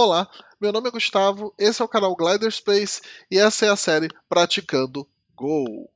Olá, meu nome é Gustavo, esse é o canal Glider Space e essa é a série Praticando Go.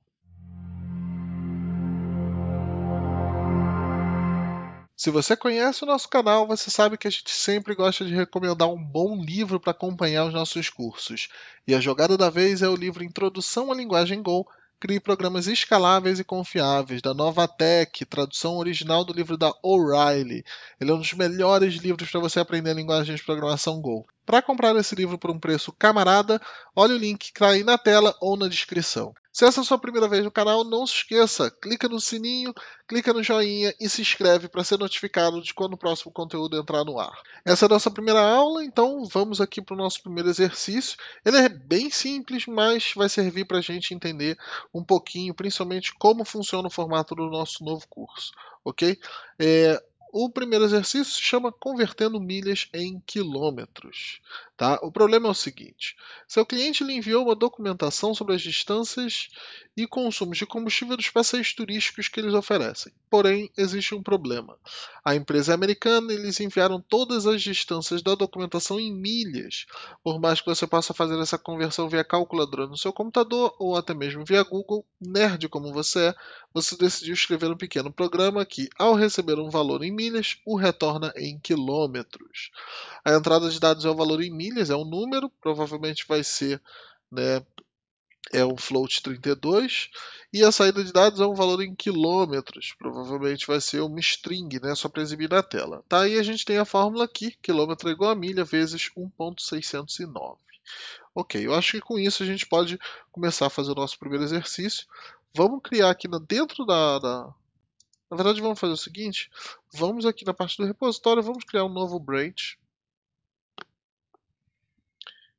Se você conhece o nosso canal, você sabe que a gente sempre gosta de recomendar um bom livro para acompanhar os nossos cursos. E a jogada da vez é o livro Introdução à Linguagem Go, Crie programas escaláveis e confiáveis, da Nova Tech. tradução original do livro da O'Reilly. Ele é um dos melhores livros para você aprender a linguagem de programação Go. Para comprar esse livro por um preço camarada, olhe o link que está aí na tela ou na descrição. Se essa é a sua primeira vez no canal, não se esqueça, clica no sininho, clica no joinha e se inscreve para ser notificado de quando o próximo conteúdo entrar no ar. Essa é a nossa primeira aula, então vamos aqui para o nosso primeiro exercício. Ele é bem simples, mas vai servir para a gente entender um pouquinho, principalmente como funciona o formato do nosso novo curso, ok? É, o primeiro exercício se chama Convertendo Milhas em Quilômetros. Tá? O problema é o seguinte: seu cliente lhe enviou uma documentação sobre as distâncias e consumos de combustível dos passeios turísticos que eles oferecem. Porém, existe um problema. A empresa é americana e eles enviaram todas as distâncias da documentação em milhas. Por mais que você possa fazer essa conversão via calculadora no seu computador ou até mesmo via Google, nerd como você é, você decidiu escrever um pequeno programa que, ao receber um valor em milhas, o retorna em quilômetros. A entrada de dados é o valor em milhas milhas, é um número, provavelmente vai ser né, é um float 32 e a saída de dados é um valor em quilômetros, provavelmente vai ser uma string, né, só para exibir na tela. Tá, aí a gente tem a fórmula aqui, quilômetro é igual a milha vezes 1.609. Ok, eu acho que com isso a gente pode começar a fazer o nosso primeiro exercício. Vamos criar aqui dentro da, da... Na verdade, vamos fazer o seguinte, vamos aqui na parte do repositório, vamos criar um novo branch,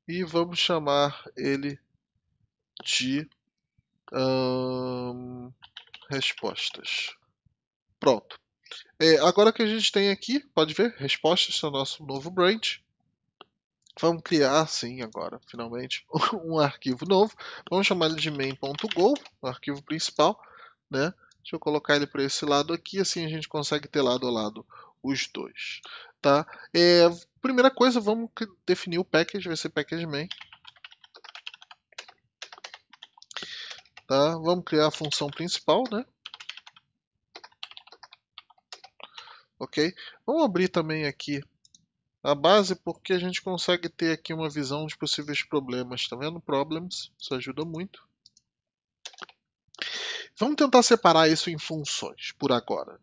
e vamos chamar ele de hum, respostas. Pronto. É, agora que a gente tem aqui, pode ver, respostas o nosso novo branch. Vamos criar, sim, agora, finalmente, um arquivo novo. Vamos chamar ele de main.go, o arquivo principal. Né? Deixa eu colocar ele para esse lado aqui, assim a gente consegue ter lado a lado os dois. Tá? É, primeira coisa, vamos definir o package, vai ser package main. Tá? Vamos criar a função principal, né? Ok? Vamos abrir também aqui a base porque a gente consegue ter aqui uma visão de possíveis problemas, tá vendo? Problems, isso ajuda muito. Vamos tentar separar isso em funções por agora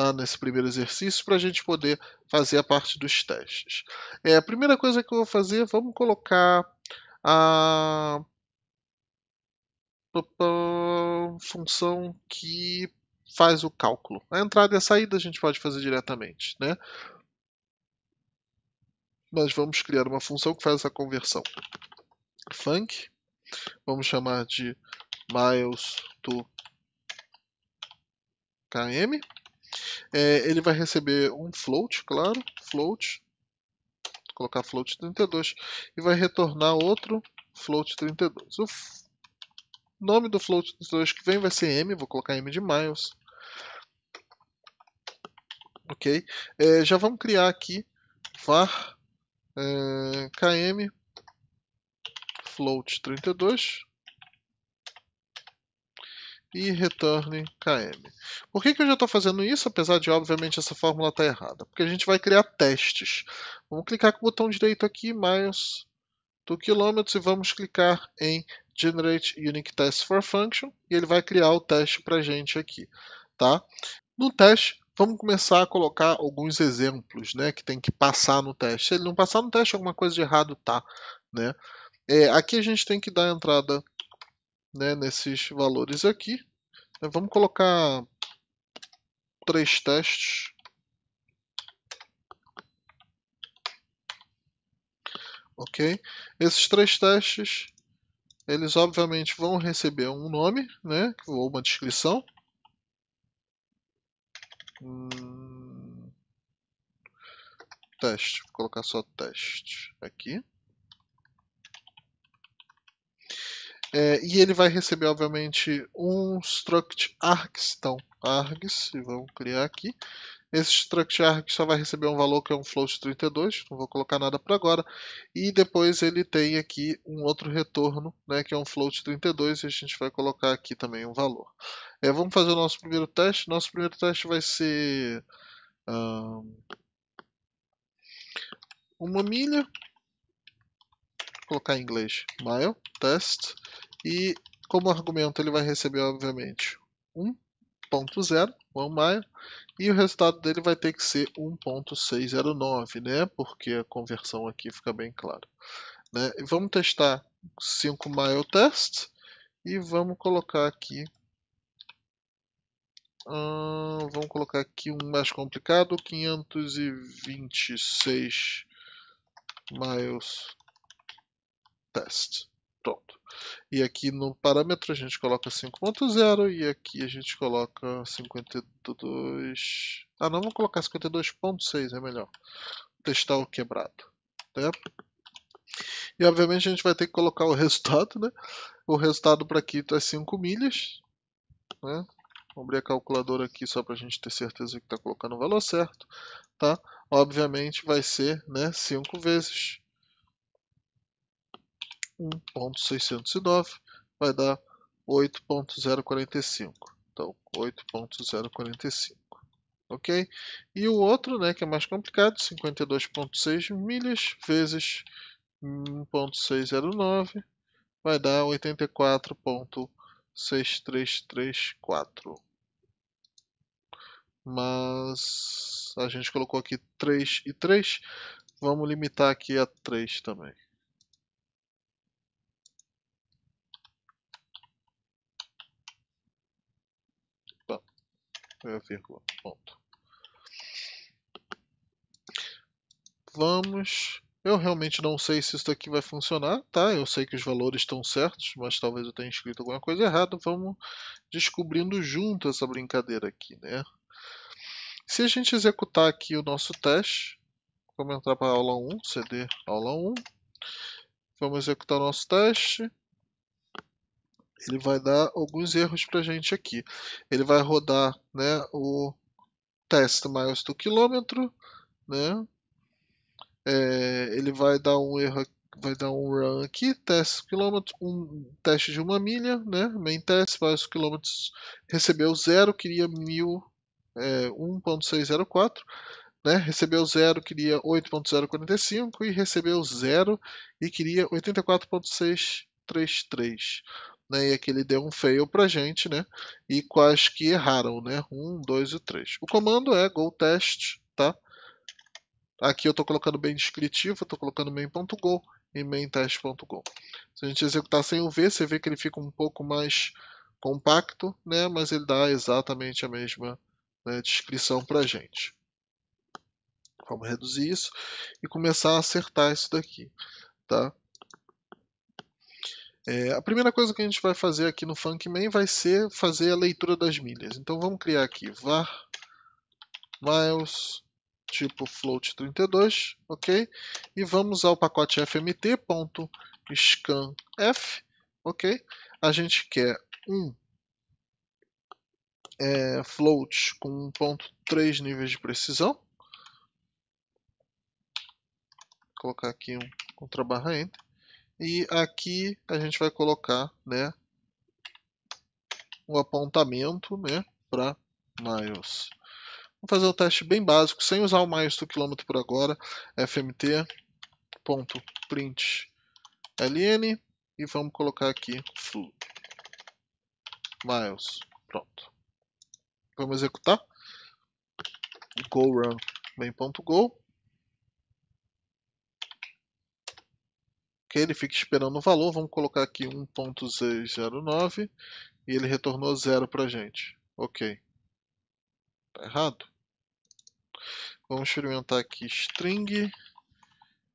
tá, nesse primeiro exercício para a gente poder fazer a parte dos testes. É, a primeira coisa que eu vou fazer, vamos colocar a função que faz o cálculo. A entrada e a saída a gente pode fazer diretamente, né? Mas vamos criar uma função que faz essa conversão. Func, vamos chamar de miles to km. É, ele vai receber um float, claro, float, colocar float 32 e vai retornar outro float 32. O nome do float 32 que vem vai ser m, vou colocar m de miles. Ok, é, já vamos criar aqui var é, km float 32 e return km. Por que, que eu já estou fazendo isso, apesar de, obviamente, essa fórmula estar tá errada? Porque a gente vai criar testes. Vamos clicar com o botão direito aqui, mais do quilômetro, e vamos clicar em Generate Unique Test for Function, e ele vai criar o teste para a gente aqui. Tá? No teste, vamos começar a colocar alguns exemplos né, que tem que passar no teste. Se ele não passar no teste, alguma coisa de errado tá. Né? É, aqui a gente tem que dar a entrada né, nesses valores aqui. Né, vamos colocar três testes. Ok? Esses três testes, eles obviamente vão receber um nome, né, ou uma descrição. Hum, teste, vou colocar só teste aqui. É, e ele vai receber, obviamente, um struct args. Então, args, vamos criar aqui. Esse struct args só vai receber um valor que é um float 32, não vou colocar nada por agora. E depois ele tem aqui um outro retorno, né, que é um float 32, e a gente vai colocar aqui também um valor. É, vamos fazer o nosso primeiro teste. Nosso primeiro teste vai ser um, uma milha, vou colocar em inglês, mile, test. E como argumento ele vai receber, obviamente, 1.0, one mile, e o resultado dele vai ter que ser 1.609, né? Porque a conversão aqui fica bem clara. Né? vamos testar 5 mile test e vamos colocar aqui vamos colocar aqui um mais complicado 526 miles test e aqui no parâmetro a gente coloca 5.0 e aqui a gente coloca 52. Ah, não, vamos colocar 52.6, é melhor. Testar o quebrado. Né? E obviamente a gente vai ter que colocar o resultado, né? O resultado para aqui é 5 milhas, né? Vou abrir a calculadora aqui só para a gente ter certeza que está colocando o valor certo, tá? Obviamente vai ser, né, 5 vezes 1.609 vai dar 8.045. Então, 8.045. Ok? E o outro, né, que é mais complicado, 52.6 milhas vezes 1.609 vai dar 84.6334. Mas a gente colocou aqui 3 e 3, vamos limitar aqui a 3 também. vírgula, ponto. Vamos... Eu realmente não sei se isso daqui vai funcionar, tá? Eu sei que os valores estão certos, mas talvez eu tenha escrito alguma coisa errada. Vamos descobrindo junto essa brincadeira aqui, né? Se a gente executar aqui o nosso teste, vamos entrar para a aula 1, CD aula 1. Vamos executar o nosso teste ele vai dar alguns erros para a gente aqui. Ele vai rodar né, o teste miles do quilômetro, né? É, ele vai dar um erro, vai dar um run aqui, teste quilômetro, um teste de uma milha, né? Main test miles quilômetros recebeu zero, queria mil, é, 1.604. Né? recebeu 0, queria 8.045 e recebeu 0 e queria 84.633 né? E aqui ele deu um fail para gente, né? E quais que erraram, né? 1, 2 e 3. O comando é go test, tá? Aqui eu estou colocando bem descritivo, estou colocando main.go e maintest.go. Se a gente executar sem o V, você vê que ele fica um pouco mais compacto, né? mas ele dá exatamente a mesma né, descrição para gente. Vamos reduzir isso e começar a acertar isso daqui. Tá? É, a primeira coisa que a gente vai fazer aqui no Funkman vai ser fazer a leitura das milhas. Então vamos criar aqui var miles tipo float32, ok? E vamos ao pacote fmt.scanf, ok? A gente quer um é, float com 1.3 níveis de precisão. Vou colocar aqui um contra barra enter. E aqui a gente vai colocar né, um apontamento né, para miles. Vamos fazer um teste bem básico, sem usar o miles do quilômetro por agora. print ln e vamos colocar aqui flu miles. Pronto. Vamos executar. Go run main.go que ele fica esperando o valor, vamos colocar aqui 1.609 e ele retornou zero para a gente. Ok. Está errado? Vamos experimentar aqui string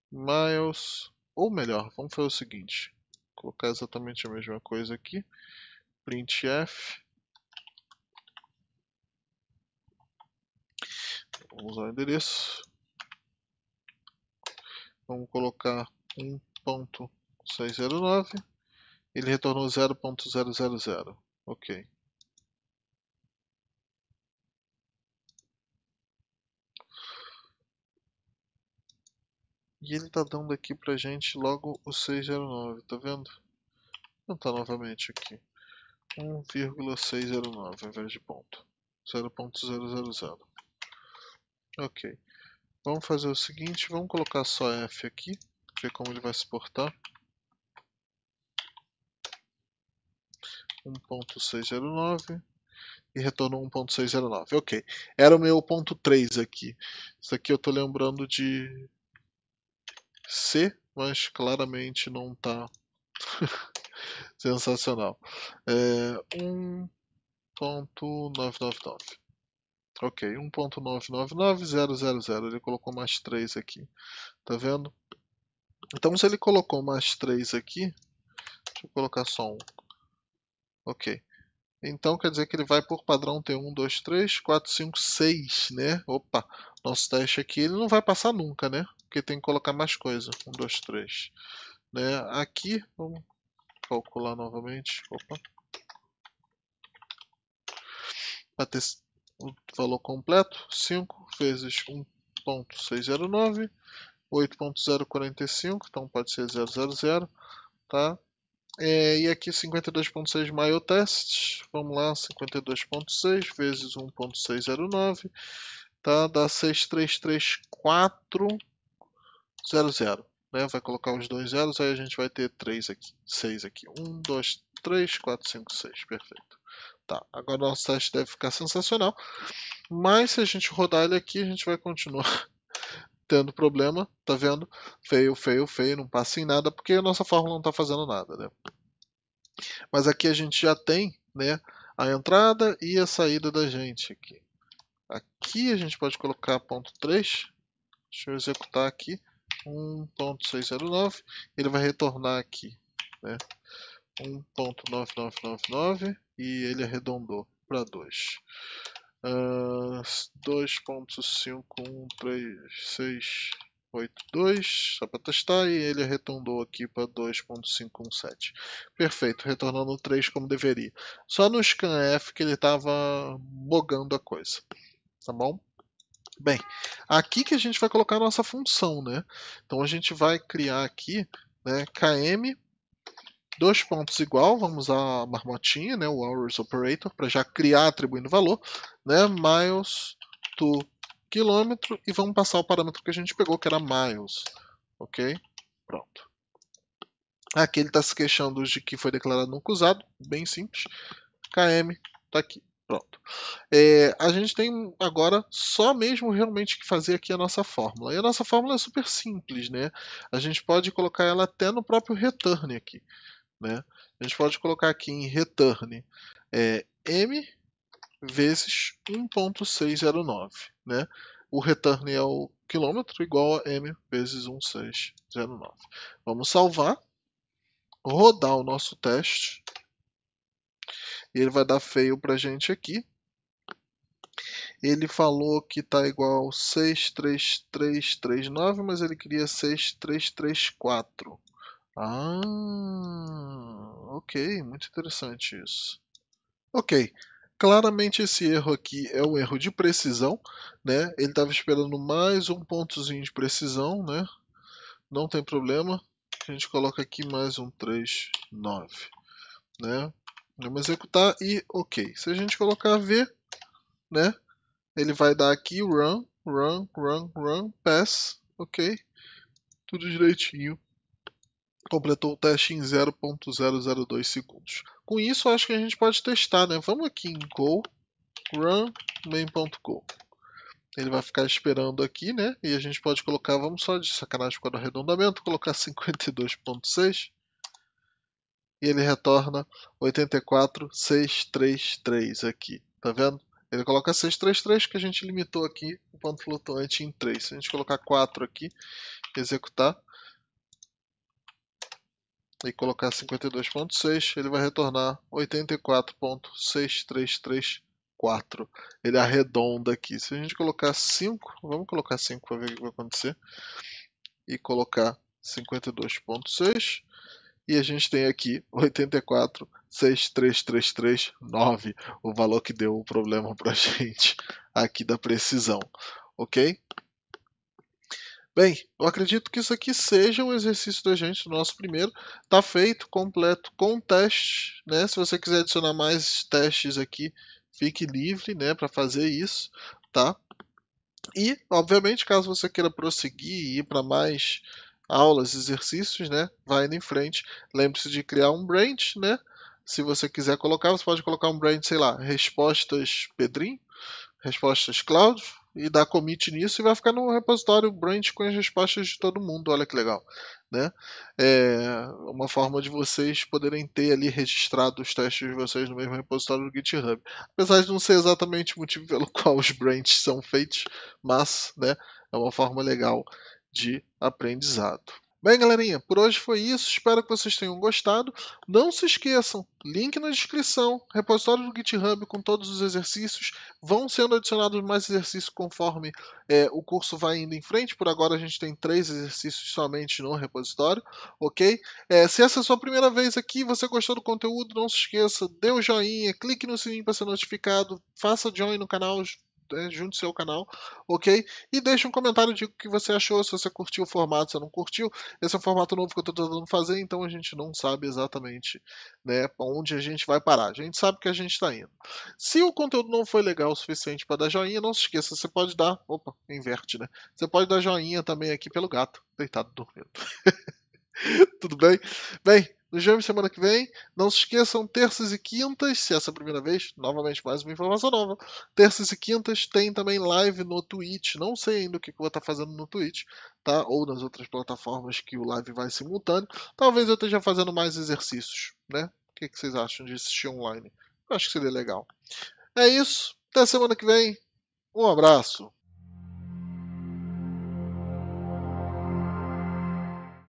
miles, ou melhor, vamos fazer o seguinte, colocar exatamente a mesma coisa aqui, printf, vamos usar o endereço, vamos colocar 1 0.609, ele retornou 0.000. Ok. E ele está dando aqui pra gente logo o 609, tá vendo? Vou tentar novamente aqui. 1,609 ao invés de ponto. 0.000. Ok. Vamos fazer o seguinte, vamos colocar só F aqui ver como ele vai suportar. 1.609 e retornou 1.609. Ok, era o meu ponto 3 aqui. Isso aqui eu estou lembrando de C, mas claramente não está sensacional. É, 1.999. Ok, 1.999000, ele colocou mais 3 aqui. Tá vendo? Então, se ele colocou mais 3 aqui, deixa eu colocar só um. Ok. Então, quer dizer que ele vai por padrão ter 1, 2, 3, 4, 5, 6, né? Opa, nosso teste aqui ele não vai passar nunca, né? Porque tem que colocar mais coisa. 1, 2, 3. Né? Aqui, vamos calcular novamente. Opa. Para ter o valor completo, 5 vezes 1.609 8.045, então pode ser 000, tá? É, e aqui 52.6 mile test, vamos lá, 52.6 vezes 1.609, tá? Dá 633400, né? Vai colocar os dois zeros, aí a gente vai ter 3 aqui, 6 aqui, 1, 2, 3, 4, 5, 6, perfeito. Tá, agora o nosso teste deve ficar sensacional, mas se a gente rodar ele aqui, a gente vai continuar tendo problema, tá vendo? Feio, feio, feio, não passa em nada, porque a nossa fórmula não está fazendo nada, né? Mas aqui a gente já tem, né, a entrada e a saída da gente aqui. Aqui a gente pode colocar ponto 3, deixa eu executar aqui, 1.609, ele vai retornar aqui, né, 1.9999 e ele arredondou para 2. 2.513682 ah, só para testar, e ele arredondou aqui para 2.517. Perfeito, retornando 3 como deveria. Só no scanf que ele estava bogando a coisa, tá bom? Bem, aqui que a gente vai colocar a nossa função, né? Então a gente vai criar aqui né, km dois pontos igual, vamos a marmotinha, né, o hours operator, para já criar atribuindo valor, né, miles to quilômetro, e vamos passar o parâmetro que a gente pegou, que era miles, ok? Pronto. Aqui ele está se queixando de que foi declarado nunca usado, bem simples, km está aqui. Pronto. É, a gente tem agora só mesmo realmente que fazer aqui a nossa fórmula. E a nossa fórmula é super simples, né? A gente pode colocar ela até no próprio return aqui. Né? A gente pode colocar aqui em return é, m vezes 1.609. Né? O return é o quilômetro igual a m vezes 1.609. Vamos salvar, rodar o nosso teste. E ele vai dar feio para gente aqui. Ele falou que está igual 63339, mas ele queria 6334. Ah, ok, muito interessante isso. Ok, claramente esse erro aqui é um erro de precisão, né? Ele estava esperando mais um pontozinho de precisão, né? Não tem problema, a gente coloca aqui mais um 3, 9, né? Vamos executar e ok. Se a gente colocar V, né? Ele vai dar aqui run, run, run, run, pass, ok? Tudo direitinho completou o teste em 0.002 segundos. Com isso, acho que a gente pode testar, né? Vamos aqui em go, run main.go. Ele vai ficar esperando aqui, né? E a gente pode colocar, vamos só de sacanagem para o arredondamento, colocar 52.6. E ele retorna 84633 aqui, tá vendo? Ele coloca 633 que a gente limitou aqui o ponto flutuante em 3. Se a gente colocar 4 aqui, executar, e colocar 52.6, ele vai retornar 84.6334. Ele arredonda aqui. Se a gente colocar 5, vamos colocar 5 para ver o que vai acontecer, e colocar 52.6, e a gente tem aqui 84.63339, o valor que deu o problema para a gente aqui da precisão, ok? Bem, eu acredito que isso aqui seja um exercício da gente, nosso primeiro. Está feito, completo, com teste. Né? Se você quiser adicionar mais testes aqui, fique livre né, para fazer isso. Tá? E, obviamente, caso você queira prosseguir e ir para mais aulas, exercícios, né? vai indo em frente. Lembre-se de criar um branch. Né? Se você quiser colocar, você pode colocar um branch, sei lá, respostas Pedrinho, respostas Cláudio e dá commit nisso e vai ficar no repositório branch com as respostas de todo mundo. Olha que legal. Né? É uma forma de vocês poderem ter ali registrado os testes de vocês no mesmo repositório do GitHub. Apesar de não ser exatamente o motivo pelo qual os branches são feitos, mas né, é uma forma legal de aprendizado. Bem, galerinha, por hoje foi isso. Espero que vocês tenham gostado. Não se esqueçam, link na descrição, repositório do GitHub com todos os exercícios. Vão sendo adicionados mais exercícios conforme é, o curso vai indo em frente. Por agora a gente tem três exercícios somente no repositório, ok? É, se essa é a sua primeira vez aqui, você gostou do conteúdo, não se esqueça, dê o um joinha, clique no sininho para ser notificado, faça join no canal, né, junte seu canal, ok? E deixe um comentário de o que você achou, se você curtiu o formato, se não curtiu. Esse é um formato novo que eu estou tentando fazer, então a gente não sabe exatamente né, onde a gente vai parar. A gente sabe que a gente está indo. Se o conteúdo não foi legal o suficiente para dar joinha, não se esqueça, você pode dar. Opa, inverte, né? Você pode dar joinha também aqui pelo gato, deitado dormindo. Tudo bem? Bem, nos vemos semana que vem. Não se esqueçam, terças e quintas, se essa é a primeira vez, novamente mais uma informação nova. Terças e quintas tem também live no Twitch. Não sei ainda o que, eu vou estar fazendo no Twitch, tá? Ou nas outras plataformas que o live vai simultâneo. Talvez eu esteja fazendo mais exercícios, né? O que, que vocês acham de assistir online? Eu acho que seria legal. É isso. Até semana que vem. Um abraço.